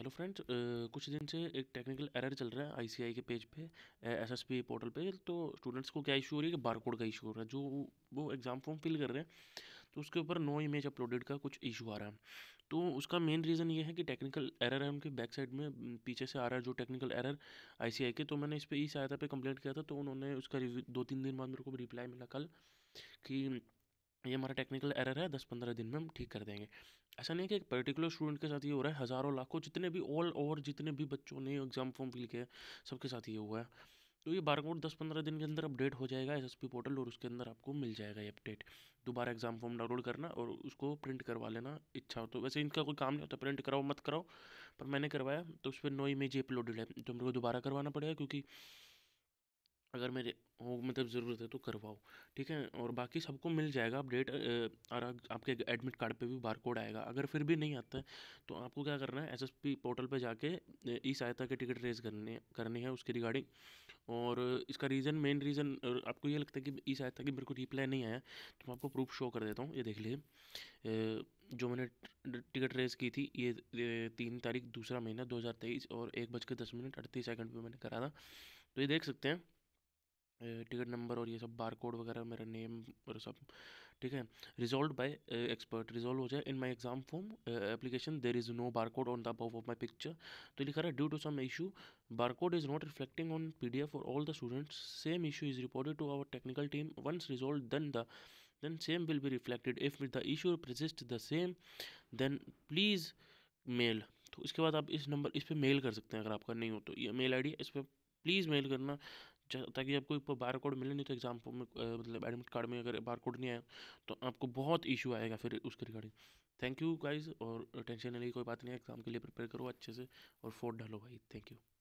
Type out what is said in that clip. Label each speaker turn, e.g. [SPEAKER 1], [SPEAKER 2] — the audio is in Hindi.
[SPEAKER 1] हेलो फ्रेंड्स कुछ दिन से एक टेक्निकल एरर चल रहा है आईसीआई के पेज पे एसएसपी पोर्टल पे तो स्टूडेंट्स को क्या इशू हो रही है कि बारकोड का इशू हो रहा है जो वो एग्ज़ाम फॉर्म फिल कर रहे हैं तो उसके ऊपर नो इमेज अपलोडेड का कुछ इशू आ रहा है तो उसका मेन रीज़न ये है कि टेक्निकल एरर है उनके बैक साइड में पीछे से आ रहा है जो टेक्निकल एरर आई के तो मैंने इस पर ई सहायता पर कंप्लेंट किया था तो उन्होंने उसका रिव्यू दो तीन दिन बाद मेरे को रिप्लाई मिला कल कि ये हमारा टेक्निकल एरर है दस पंद्रह दिन में हम ठीक कर देंगे ऐसा नहीं है कि एक पर्टिकुलर स्टूडेंट के साथ ये हो रहा है हज़ारों लाखों जितने भी ऑल ओवर जितने भी बच्चों ने एग्ज़ाम फॉर्म फिल किया सबके साथ ये हुआ है तो ये बारकोड दस पंद्रह दिन के अंदर अपडेट हो जाएगा एस पोर्टल और उसके अंदर आपको मिल जाएगा ये अपडेट दोबारा एग्ज़ाम फॉर्म डाउनलोड करना और उसको प्रिंट करवा लेना इच्छा हो तो वैसे इनका कोई काम नहीं होता प्रिंट कराओ मत कराओ पर मैंने करवाया तो उस पर नो इमेज अपलोडेड है तो मेरे को दोबारा करवाना पड़ेगा क्योंकि अगर मेरे हो मतलब ज़रूरत है तो करवाओ ठीक है और बाकी सबको मिल जाएगा अपडेट और आपके एडमिट कार्ड पे भी बार कोड आएगा अगर फिर भी नहीं आता है तो आपको क्या करना है एसएसपी पोर्टल पे जाके ई सहायता के टिकट रेज करने करने हैं उसके रिगार्डिंग और इसका रीज़न मेन रीज़न आपको ये लगता है कि ई सहायता की मेरे को रिप्लाई नहीं आया तो मैं आपको प्रूफ शो कर देता हूँ ये देख लीजिए जो मैंने टिकट रेस की थी ये तीन तारीख दूसरा महीना दो और एक बज के दस मिनट अड़तीस सेकेंड पर मैंने करा था तो ये देख सकते हैं टिकट नंबर और ये सब बार कोड वगैरह मेरा नेम और सब ठीक है रिजोल्व बाय एक्सपर्ट रिजोल्व हो जाए in my exam form application there is no bar code on the above of my picture तो लिखा रहा है due to some issue bar code is not reflecting on F for all the students same issue is reported to our technical team once resolve then the then same will be reflected if the issue persist the same then please mail तो इसके बाद आप इस नंबर इस पर मेल कर सकते हैं अगर आपका नहीं हो तो ये मेल डी इस पर प्लीज़ मेल करना ताकि आपको बार कोड मिले नहीं तो एग्ज़ाम में मतलब एडमिट कार्ड में अगर बार कोड नहीं आया तो आपको बहुत इशू आएगा फिर उसके रिगार्डिंग थैंक यू गाइज और टेंशन लेने की कोई बात नहीं है एग्ज़ाम के लिए प्रिपेयर करो अच्छे से और फोर्ट डालो भाई थैंक यू